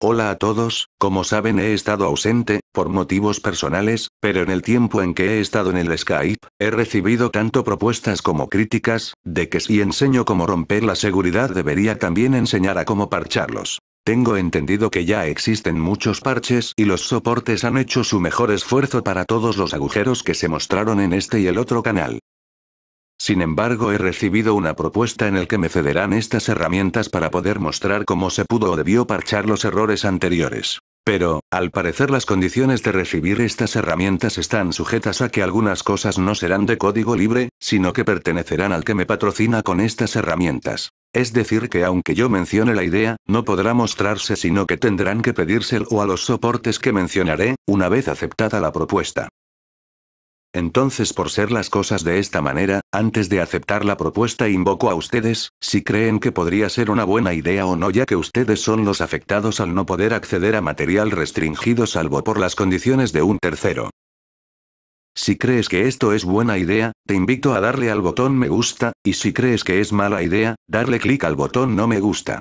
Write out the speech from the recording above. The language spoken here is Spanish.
Hola a todos, como saben he estado ausente, por motivos personales, pero en el tiempo en que he estado en el Skype, he recibido tanto propuestas como críticas, de que si enseño cómo romper la seguridad debería también enseñar a cómo parcharlos. Tengo entendido que ya existen muchos parches y los soportes han hecho su mejor esfuerzo para todos los agujeros que se mostraron en este y el otro canal. Sin embargo, he recibido una propuesta en el que me cederán estas herramientas para poder mostrar cómo se pudo o debió parchar los errores anteriores. Pero, al parecer las condiciones de recibir estas herramientas están sujetas a que algunas cosas no serán de código libre, sino que pertenecerán al que me patrocina con estas herramientas. Es decir que aunque yo mencione la idea, no podrá mostrarse sino que tendrán que pedírselo a los soportes que mencionaré, una vez aceptada la propuesta. Entonces por ser las cosas de esta manera, antes de aceptar la propuesta invoco a ustedes, si creen que podría ser una buena idea o no ya que ustedes son los afectados al no poder acceder a material restringido salvo por las condiciones de un tercero. Si crees que esto es buena idea, te invito a darle al botón me gusta, y si crees que es mala idea, darle clic al botón no me gusta.